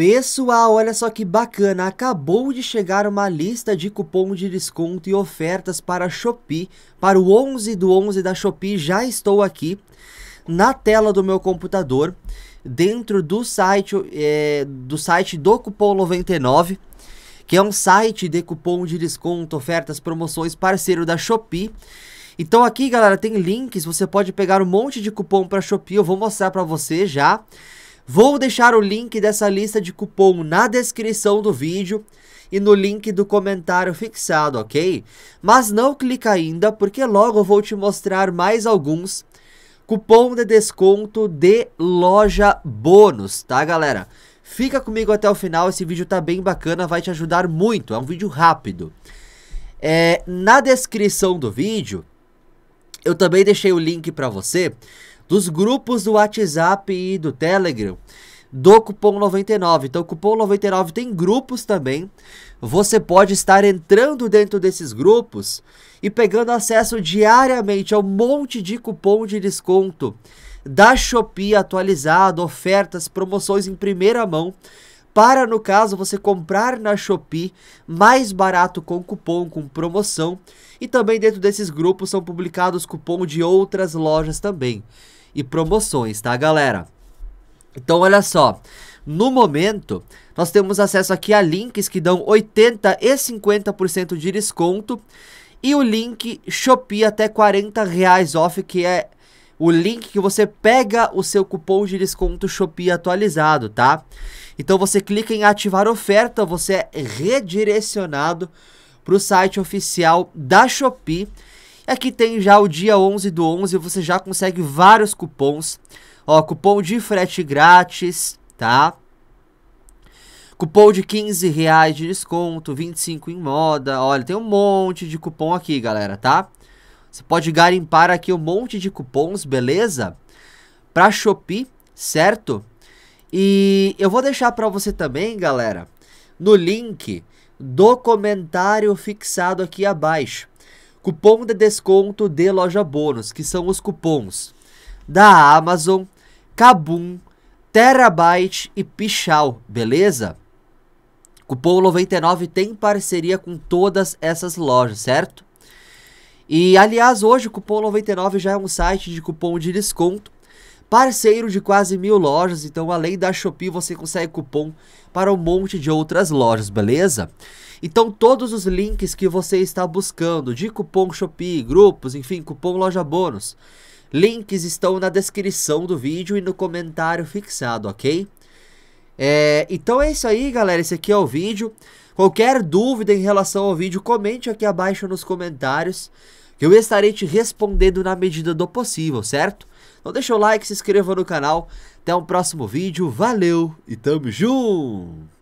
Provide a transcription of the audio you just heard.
Pessoal, olha só que bacana, acabou de chegar uma lista de cupom de desconto e ofertas para a Shopee, para o 11 do 11 da Shopee, já estou aqui na tela do meu computador, dentro do site, é, do, site do cupom 99, que é um site de cupom de desconto, ofertas, promoções, parceiro da Shopee. Então aqui, galera, tem links, você pode pegar um monte de cupom para Shopee, eu vou mostrar para você já. Vou deixar o link dessa lista de cupom na descrição do vídeo e no link do comentário fixado, ok? Mas não clica ainda, porque logo vou te mostrar mais alguns cupom de desconto de loja bônus, tá galera? Fica comigo até o final, esse vídeo tá bem bacana, vai te ajudar muito, é um vídeo rápido. É, na descrição do vídeo eu também deixei o link para você dos grupos do WhatsApp e do Telegram do cupom 99. Então, o cupom 99 tem grupos também. Você pode estar entrando dentro desses grupos e pegando acesso diariamente a um monte de cupom de desconto da Shopee atualizado, ofertas, promoções em primeira mão para no caso você comprar na Shopee mais barato com cupom, com promoção. E também dentro desses grupos são publicados cupom de outras lojas também e promoções, tá, galera? Então olha só, no momento nós temos acesso aqui a links que dão 80 e 50% de desconto e o link Shopee até 40 reais off que é o link que você pega o seu cupom de desconto Shopee atualizado, tá? Então você clica em ativar oferta, você é redirecionado para o site oficial da Shopee. Aqui tem já o dia 11 do 11, você já consegue vários cupons. Ó, cupom de frete grátis, tá? Cupom de 15 reais de desconto, 25 em moda. Olha, tem um monte de cupom aqui, galera, tá? Você pode garimpar aqui um monte de cupons, beleza? Para Shopee, certo? E eu vou deixar para você também, galera, no link do comentário fixado aqui abaixo. Cupom de desconto de loja bônus, que são os cupons da Amazon, Kabum, Terabyte e Pichal, beleza? Cupom 99 tem parceria com todas essas lojas, certo? E aliás, hoje o cupom 99 já é um site de cupom de desconto, parceiro de quase mil lojas, então além da Shopee você consegue cupom para um monte de outras lojas, beleza? Então todos os links que você está buscando de cupom Shopee, grupos, enfim, cupom loja bônus, links estão na descrição do vídeo e no comentário fixado, ok? É, então é isso aí, galera. Esse aqui é o vídeo. Qualquer dúvida em relação ao vídeo, comente aqui abaixo nos comentários. Que eu estarei te respondendo na medida do possível, certo? Então deixa o like, se inscreva no canal. Até o um próximo vídeo. Valeu e tamo junto!